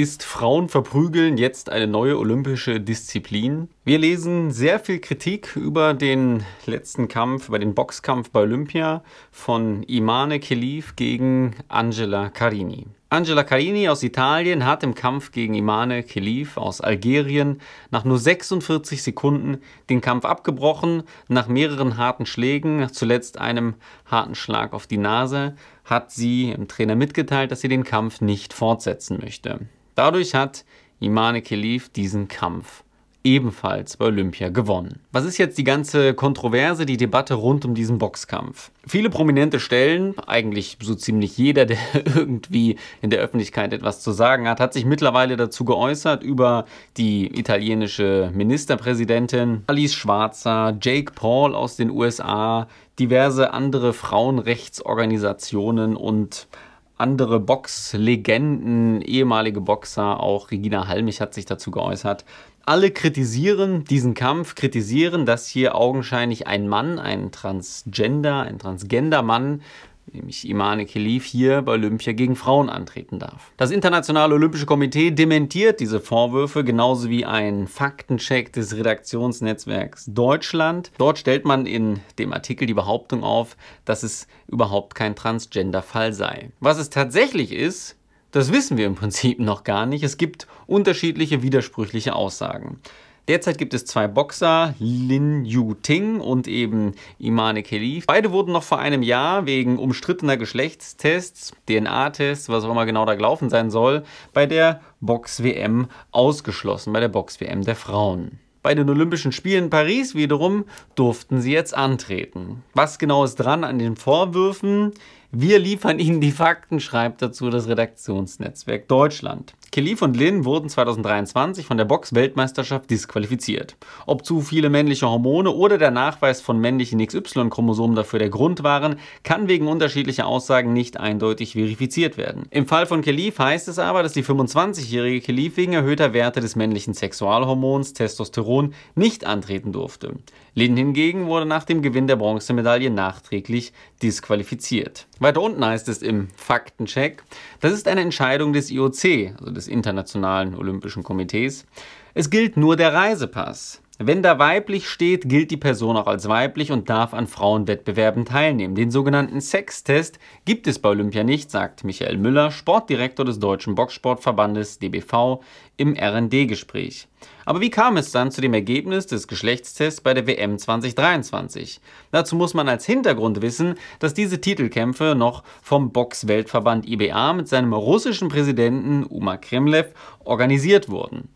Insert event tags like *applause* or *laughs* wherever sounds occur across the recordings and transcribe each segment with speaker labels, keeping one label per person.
Speaker 1: ist Frauen verprügeln jetzt eine neue olympische Disziplin? Wir lesen sehr viel Kritik über den letzten Kampf, über den Boxkampf bei Olympia von Imane Kelif gegen Angela Carini. Angela Carini aus Italien hat im Kampf gegen Imane Kelif aus Algerien nach nur 46 Sekunden den Kampf abgebrochen. Nach mehreren harten Schlägen, zuletzt einem harten Schlag auf die Nase, hat sie dem Trainer mitgeteilt, dass sie den Kampf nicht fortsetzen möchte. Dadurch hat Imane Khalif diesen Kampf ebenfalls bei Olympia gewonnen. Was ist jetzt die ganze Kontroverse, die Debatte rund um diesen Boxkampf? Viele prominente Stellen, eigentlich so ziemlich jeder, *laughs* der irgendwie in der Öffentlichkeit etwas zu sagen hat, hat sich mittlerweile dazu geäußert über die italienische Ministerpräsidentin, Alice Schwarzer, Jake Paul aus den USA, diverse andere Frauenrechtsorganisationen und andere Boxlegenden, ehemalige Boxer, auch Regina Halmich hat sich dazu geäußert. Alle kritisieren diesen Kampf, kritisieren, dass hier augenscheinlich ein Mann, ein Transgender, ein Transgender-Mann nämlich Imane Khelif, hier bei Olympia gegen Frauen antreten darf. Das Internationale Olympische Komitee dementiert diese Vorwürfe, genauso wie ein Faktencheck des Redaktionsnetzwerks Deutschland. Dort stellt man in dem Artikel die Behauptung auf, dass es überhaupt kein Transgender-Fall sei. Was es tatsächlich ist, das wissen wir im Prinzip noch gar nicht. Es gibt unterschiedliche widersprüchliche Aussagen. Derzeit gibt es zwei Boxer, Lin Yu Ting und eben Imane Khelif. Beide wurden noch vor einem Jahr wegen umstrittener Geschlechtstests, DNA-Tests, was auch immer genau da gelaufen sein soll, bei der Box-WM ausgeschlossen, bei der Box-WM der Frauen. Bei den Olympischen Spielen in Paris wiederum durften sie jetzt antreten. Was genau ist dran an den Vorwürfen? Wir liefern Ihnen die Fakten, schreibt dazu das Redaktionsnetzwerk Deutschland. Kelly und Lynn wurden 2023 von der Box-Weltmeisterschaft disqualifiziert. Ob zu viele männliche Hormone oder der Nachweis von männlichen XY-Chromosomen dafür der Grund waren, kann wegen unterschiedlicher Aussagen nicht eindeutig verifiziert werden. Im Fall von Kelly heißt es aber, dass die 25-jährige Kelly wegen erhöhter Werte des männlichen Sexualhormons Testosteron nicht antreten durfte. Lynn hingegen wurde nach dem Gewinn der Bronzemedaille nachträglich disqualifiziert. Weiter unten heißt es im Faktencheck, das ist eine Entscheidung des IOC, also des des Internationalen Olympischen Komitees. Es gilt nur der Reisepass. Wenn da weiblich steht, gilt die Person auch als weiblich und darf an Frauenwettbewerben teilnehmen. Den sogenannten Sextest gibt es bei Olympia nicht, sagt Michael Müller, Sportdirektor des Deutschen Boxsportverbandes DBV, im rnd gespräch Aber wie kam es dann zu dem Ergebnis des Geschlechtstests bei der WM 2023? Dazu muss man als Hintergrund wissen, dass diese Titelkämpfe noch vom Boxweltverband IBA mit seinem russischen Präsidenten Uma Kremlev organisiert wurden.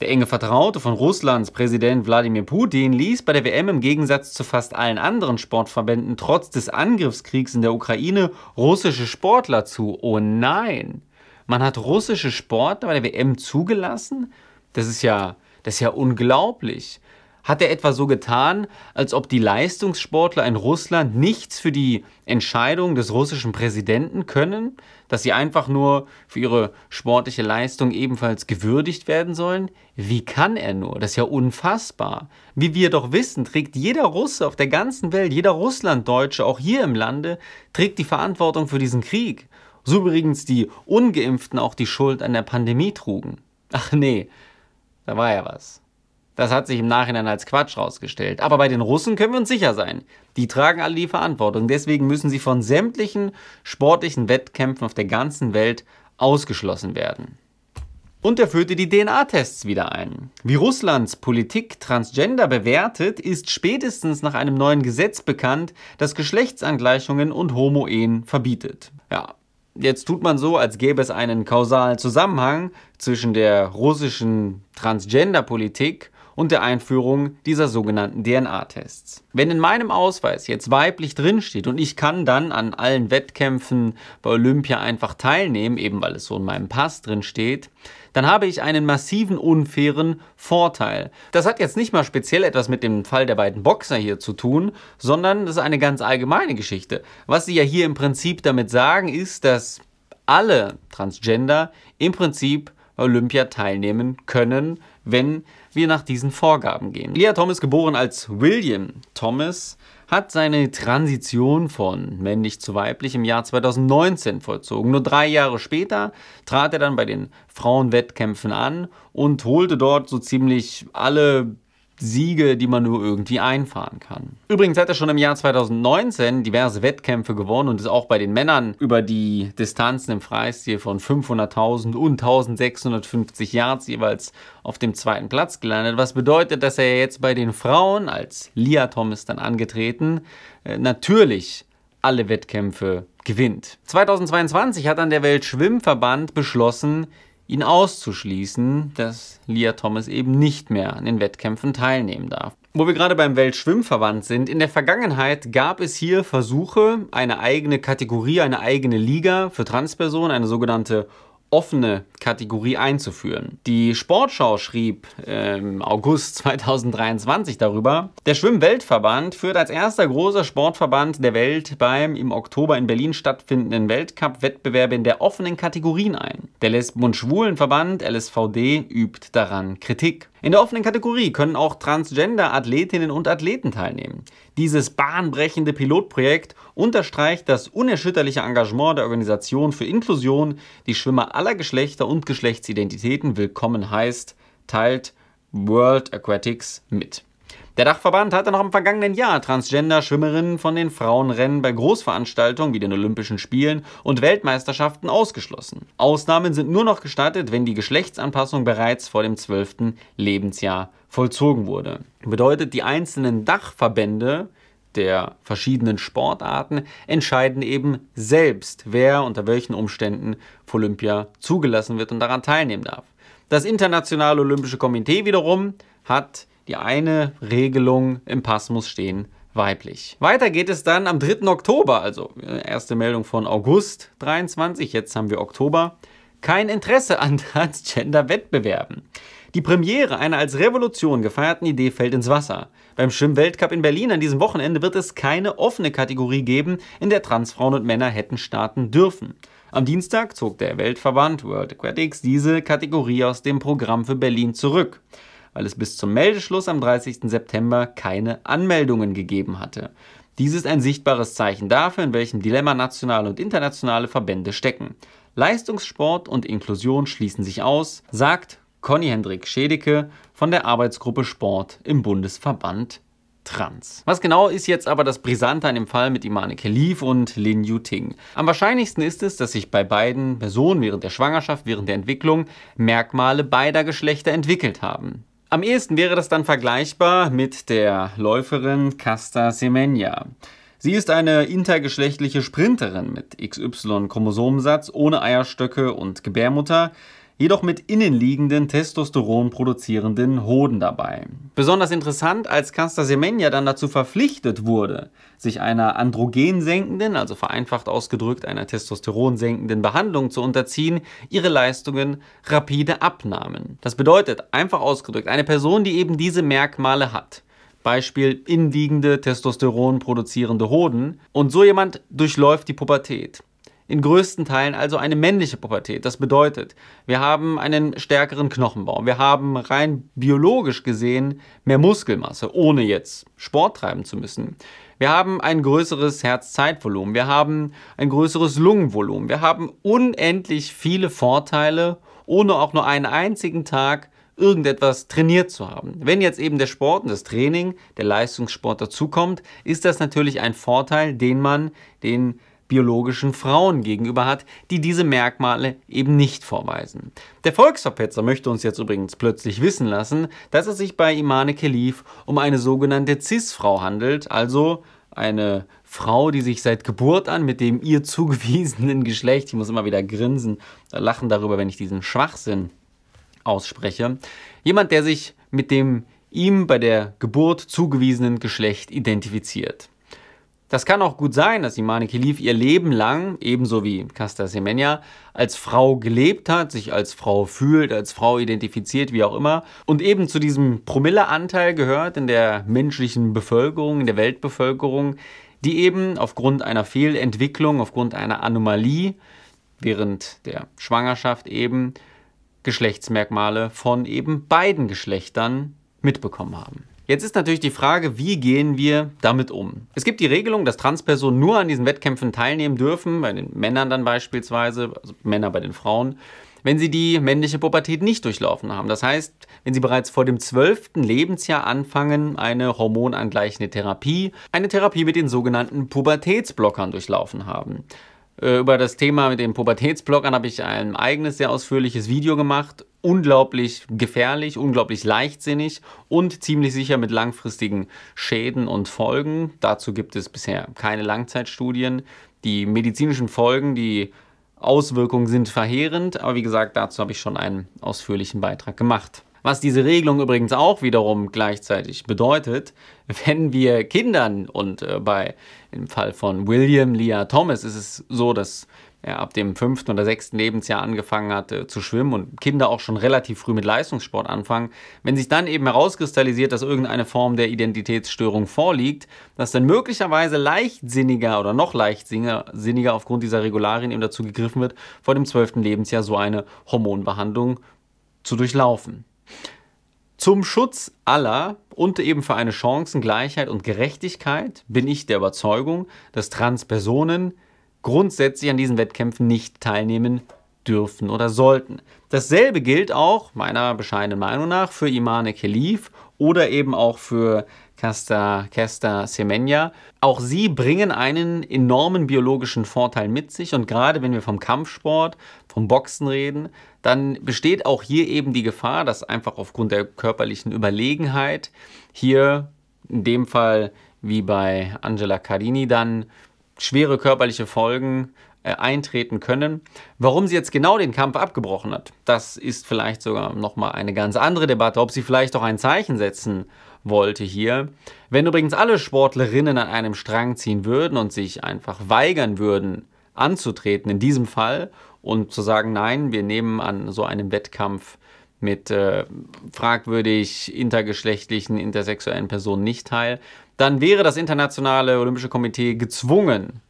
Speaker 1: Der enge Vertraute von Russlands Präsident Wladimir Putin ließ bei der WM im Gegensatz zu fast allen anderen Sportverbänden trotz des Angriffskriegs in der Ukraine russische Sportler zu. Oh nein! Man hat russische Sportler bei der WM zugelassen? Das ist ja, das ist ja unglaublich. Hat er etwa so getan, als ob die Leistungssportler in Russland nichts für die Entscheidung des russischen Präsidenten können, dass sie einfach nur für ihre sportliche Leistung ebenfalls gewürdigt werden sollen? Wie kann er nur? Das ist ja unfassbar. Wie wir doch wissen, trägt jeder Russe auf der ganzen Welt, jeder Russlanddeutsche, auch hier im Lande, trägt die Verantwortung für diesen Krieg. So übrigens die ungeimpften auch die Schuld an der Pandemie trugen. Ach nee, da war ja was. Das hat sich im Nachhinein als Quatsch rausgestellt. Aber bei den Russen können wir uns sicher sein. Die tragen alle die Verantwortung. Deswegen müssen sie von sämtlichen sportlichen Wettkämpfen auf der ganzen Welt ausgeschlossen werden. Und er führte die DNA-Tests wieder ein. Wie Russlands Politik Transgender bewertet, ist spätestens nach einem neuen Gesetz bekannt, das Geschlechtsangleichungen und Homo-Ehen verbietet. Ja, jetzt tut man so, als gäbe es einen kausalen Zusammenhang zwischen der russischen Transgender-Politik und der Einführung dieser sogenannten DNA-Tests. Wenn in meinem Ausweis jetzt weiblich drinsteht und ich kann dann an allen Wettkämpfen bei Olympia einfach teilnehmen, eben weil es so in meinem Pass drinsteht, dann habe ich einen massiven unfairen Vorteil. Das hat jetzt nicht mal speziell etwas mit dem Fall der beiden Boxer hier zu tun, sondern das ist eine ganz allgemeine Geschichte. Was sie ja hier im Prinzip damit sagen, ist, dass alle Transgender im Prinzip Olympia teilnehmen können, wenn wir nach diesen Vorgaben gehen. Leah Thomas, geboren als William Thomas, hat seine Transition von männlich zu weiblich im Jahr 2019 vollzogen. Nur drei Jahre später trat er dann bei den Frauenwettkämpfen an und holte dort so ziemlich alle Siege, die man nur irgendwie einfahren kann. Übrigens hat er schon im Jahr 2019 diverse Wettkämpfe gewonnen und ist auch bei den Männern über die Distanzen im Freistil von 500.000 und 1650 Yards jeweils auf dem zweiten Platz gelandet, was bedeutet, dass er jetzt bei den Frauen als Lia Thomas dann angetreten, äh, natürlich alle Wettkämpfe gewinnt. 2022 hat dann der Weltschwimmverband beschlossen, ihn auszuschließen, dass Lia Thomas eben nicht mehr an den Wettkämpfen teilnehmen darf. Wo wir gerade beim Weltschwimmverband sind, in der Vergangenheit gab es hier Versuche, eine eigene Kategorie, eine eigene Liga für Transpersonen, eine sogenannte offene Kategorie einzuführen. Die Sportschau schrieb im ähm, August 2023 darüber, der Schwimmweltverband führt als erster großer Sportverband der Welt beim im Oktober in Berlin stattfindenden weltcup Wettbewerbe in der offenen Kategorien ein. Der Lesben- und Schwulenverband LSVD übt daran Kritik. In der offenen Kategorie können auch Transgender-Athletinnen und Athleten teilnehmen. Dieses bahnbrechende Pilotprojekt unterstreicht das unerschütterliche Engagement der Organisation für Inklusion, die Schwimmer aller Geschlechter und Geschlechtsidentitäten willkommen heißt, teilt World Aquatics mit. Der Dachverband hatte noch im vergangenen Jahr Transgender-Schwimmerinnen von den Frauenrennen bei Großveranstaltungen wie den Olympischen Spielen und Weltmeisterschaften ausgeschlossen. Ausnahmen sind nur noch gestattet, wenn die Geschlechtsanpassung bereits vor dem 12. Lebensjahr vollzogen wurde. Bedeutet, die einzelnen Dachverbände der verschiedenen Sportarten entscheiden eben selbst, wer unter welchen Umständen für Olympia zugelassen wird und daran teilnehmen darf. Das Internationale Olympische Komitee wiederum hat die eine Regelung im Pass muss stehen, weiblich. Weiter geht es dann am 3. Oktober, also äh, erste Meldung von August 23, jetzt haben wir Oktober. Kein Interesse an *laughs* Transgender-Wettbewerben. Die Premiere einer als Revolution gefeierten Idee fällt ins Wasser. Beim Schwimmweltcup in Berlin an diesem Wochenende wird es keine offene Kategorie geben, in der Transfrauen und Männer hätten starten dürfen. Am Dienstag zog der Weltverband World Aquatics diese Kategorie aus dem Programm für Berlin zurück weil es bis zum Meldeschluss am 30. September keine Anmeldungen gegeben hatte. Dies ist ein sichtbares Zeichen dafür, in welchem Dilemma nationale und internationale Verbände stecken. Leistungssport und Inklusion schließen sich aus, sagt Conny Hendrik Schedeke von der Arbeitsgruppe Sport im Bundesverband Trans. Was genau ist jetzt aber das Brisante an dem Fall mit Imane Khalif und Lin Yuting? Am wahrscheinlichsten ist es, dass sich bei beiden Personen während der Schwangerschaft, während der Entwicklung Merkmale beider Geschlechter entwickelt haben. Am ehesten wäre das dann vergleichbar mit der Läuferin Casta Semenya. Sie ist eine intergeschlechtliche Sprinterin mit XY-Chromosomensatz ohne Eierstöcke und Gebärmutter, jedoch mit innenliegenden Testosteron produzierenden Hoden dabei. Besonders interessant, als Casta Semenya dann dazu verpflichtet wurde, sich einer androgensenkenden, also vereinfacht ausgedrückt einer testosteronsenkenden Behandlung zu unterziehen, ihre Leistungen rapide abnahmen. Das bedeutet, einfach ausgedrückt, eine Person, die eben diese Merkmale hat, Beispiel innenliegende Testosteron produzierende Hoden und so jemand durchläuft die Pubertät in größten Teilen also eine männliche Pubertät. Das bedeutet, wir haben einen stärkeren Knochenbau. Wir haben rein biologisch gesehen mehr Muskelmasse, ohne jetzt Sport treiben zu müssen. Wir haben ein größeres Herzzeitvolumen. Wir haben ein größeres Lungenvolumen. Wir haben unendlich viele Vorteile, ohne auch nur einen einzigen Tag irgendetwas trainiert zu haben. Wenn jetzt eben der Sport und das Training, der Leistungssport dazukommt, ist das natürlich ein Vorteil, den man den biologischen Frauen gegenüber hat, die diese Merkmale eben nicht vorweisen. Der Volksverpetzer möchte uns jetzt übrigens plötzlich wissen lassen, dass es sich bei Imane Khalif um eine sogenannte Cis-Frau handelt, also eine Frau, die sich seit Geburt an mit dem ihr zugewiesenen Geschlecht, ich muss immer wieder grinsen, äh, lachen darüber, wenn ich diesen Schwachsinn ausspreche, jemand, der sich mit dem ihm bei der Geburt zugewiesenen Geschlecht identifiziert. Das kann auch gut sein, dass Imane Khalif ihr Leben lang, ebenso wie Casta Semenya, als Frau gelebt hat, sich als Frau fühlt, als Frau identifiziert, wie auch immer, und eben zu diesem Promilleanteil gehört in der menschlichen Bevölkerung, in der Weltbevölkerung, die eben aufgrund einer Fehlentwicklung, aufgrund einer Anomalie während der Schwangerschaft eben Geschlechtsmerkmale von eben beiden Geschlechtern mitbekommen haben. Jetzt ist natürlich die Frage, wie gehen wir damit um? Es gibt die Regelung, dass Transpersonen nur an diesen Wettkämpfen teilnehmen dürfen, bei den Männern dann beispielsweise, also Männer bei den Frauen, wenn sie die männliche Pubertät nicht durchlaufen haben. Das heißt, wenn sie bereits vor dem 12. Lebensjahr anfangen, eine hormonangleichende Therapie, eine Therapie mit den sogenannten Pubertätsblockern durchlaufen haben. Äh, über das Thema mit den Pubertätsblockern habe ich ein eigenes, sehr ausführliches Video gemacht. Unglaublich gefährlich, unglaublich leichtsinnig und ziemlich sicher mit langfristigen Schäden und Folgen. Dazu gibt es bisher keine Langzeitstudien. Die medizinischen Folgen, die Auswirkungen sind verheerend, aber wie gesagt, dazu habe ich schon einen ausführlichen Beitrag gemacht. Was diese Regelung übrigens auch wiederum gleichzeitig bedeutet, wenn wir Kindern und äh, bei im Fall von William Leah Thomas ist es so, dass er ab dem fünften oder sechsten Lebensjahr angefangen hat äh, zu schwimmen und Kinder auch schon relativ früh mit Leistungssport anfangen, wenn sich dann eben herauskristallisiert, dass irgendeine Form der Identitätsstörung vorliegt, dass dann möglicherweise leichtsinniger oder noch leichtsinniger aufgrund dieser Regularien eben dazu gegriffen wird, vor dem zwölften Lebensjahr so eine Hormonbehandlung zu durchlaufen. Zum Schutz aller und eben für eine Chancengleichheit und Gerechtigkeit bin ich der Überzeugung, dass Transpersonen grundsätzlich an diesen Wettkämpfen nicht teilnehmen dürfen oder sollten. Dasselbe gilt auch, meiner bescheidenen Meinung nach, für Imane Khalif oder eben auch für Casta, Casta Semenya. Auch sie bringen einen enormen biologischen Vorteil mit sich und gerade wenn wir vom Kampfsport, vom Boxen reden, dann besteht auch hier eben die Gefahr, dass einfach aufgrund der körperlichen Überlegenheit hier in dem Fall wie bei Angela Carini dann schwere körperliche Folgen äh, eintreten können. Warum sie jetzt genau den Kampf abgebrochen hat, das ist vielleicht sogar nochmal eine ganz andere Debatte, ob sie vielleicht auch ein Zeichen setzen wollte hier. Wenn übrigens alle Sportlerinnen an einem Strang ziehen würden und sich einfach weigern würden, anzutreten in diesem Fall und zu sagen, nein, wir nehmen an so einem Wettkampf mit äh, fragwürdig intergeschlechtlichen, intersexuellen Personen nicht teil, dann wäre das Internationale Olympische Komitee gezwungen,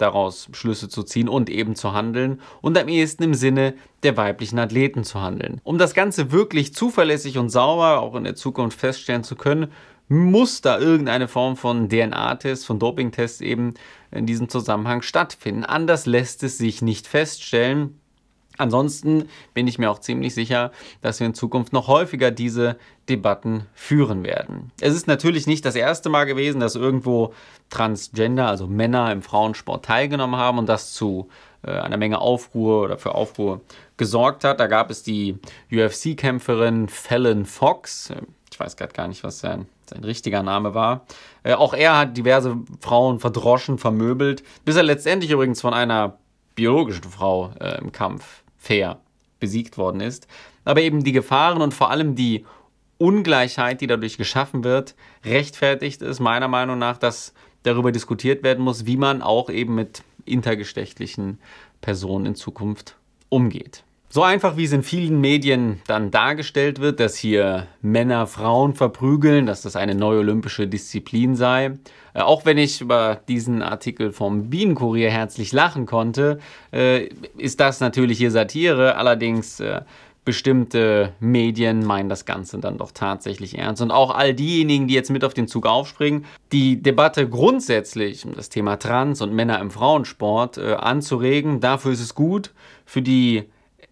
Speaker 1: daraus Schlüsse zu ziehen und eben zu handeln und am ehesten im Sinne der weiblichen Athleten zu handeln. Um das Ganze wirklich zuverlässig und sauber auch in der Zukunft feststellen zu können, muss da irgendeine Form von DNA-Test, von Doping-Test eben in diesem Zusammenhang stattfinden. Anders lässt es sich nicht feststellen. Ansonsten bin ich mir auch ziemlich sicher, dass wir in Zukunft noch häufiger diese Debatten führen werden. Es ist natürlich nicht das erste Mal gewesen, dass irgendwo Transgender, also Männer im Frauensport teilgenommen haben und das zu äh, einer Menge Aufruhr oder für Aufruhr gesorgt hat. Da gab es die UFC-Kämpferin Fallon Fox. Ich weiß gerade gar nicht, was sein, sein richtiger Name war. Äh, auch er hat diverse Frauen verdroschen, vermöbelt, bis er letztendlich übrigens von einer biologischen Frau äh, im Kampf fair besiegt worden ist. Aber eben die Gefahren und vor allem die Ungleichheit, die dadurch geschaffen wird, rechtfertigt es meiner Meinung nach, dass darüber diskutiert werden muss, wie man auch eben mit intergeschlechtlichen Personen in Zukunft umgeht. So einfach wie es in vielen Medien dann dargestellt wird, dass hier Männer Frauen verprügeln, dass das eine neue olympische Disziplin sei. Äh, auch wenn ich über diesen Artikel vom Bienenkurier herzlich lachen konnte, äh, ist das natürlich hier Satire. Allerdings äh, bestimmte Medien meinen das Ganze dann doch tatsächlich ernst. Und auch all diejenigen, die jetzt mit auf den Zug aufspringen, die Debatte grundsätzlich um das Thema Trans und Männer im Frauensport äh, anzuregen, dafür ist es gut. Für die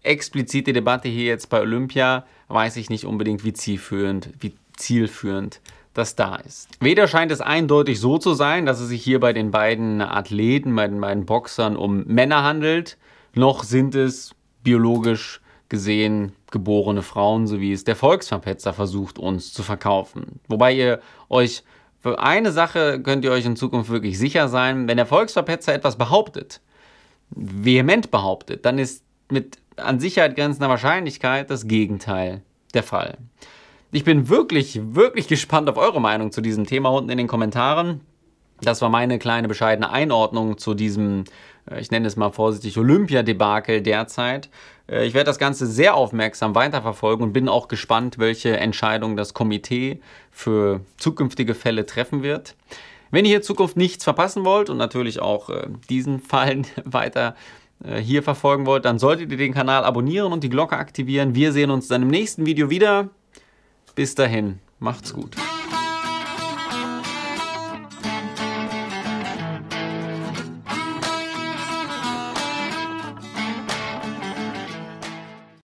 Speaker 1: explizite Debatte hier jetzt bei Olympia weiß ich nicht unbedingt, wie zielführend, wie zielführend das da ist. Weder scheint es eindeutig so zu sein, dass es sich hier bei den beiden Athleten, bei den beiden Boxern um Männer handelt, noch sind es biologisch gesehen geborene Frauen, so wie es der Volksverpetzer versucht uns zu verkaufen. Wobei ihr euch für eine Sache könnt ihr euch in Zukunft wirklich sicher sein, wenn der Volksverpetzer etwas behauptet, vehement behauptet, dann ist mit an Sicherheit grenzender Wahrscheinlichkeit das Gegenteil der Fall. Ich bin wirklich, wirklich gespannt auf eure Meinung zu diesem Thema unten in den Kommentaren. Das war meine kleine bescheidene Einordnung zu diesem, äh, ich nenne es mal vorsichtig, Olympiadebakel derzeit. Äh, ich werde das Ganze sehr aufmerksam weiterverfolgen und bin auch gespannt, welche Entscheidung das Komitee für zukünftige Fälle treffen wird. Wenn ihr hier in Zukunft nichts verpassen wollt und natürlich auch äh, diesen Fall *laughs* weiter äh, hier verfolgen wollt, dann solltet ihr den Kanal abonnieren und die Glocke aktivieren. Wir sehen uns dann im nächsten Video wieder. Bis dahin, macht's gut.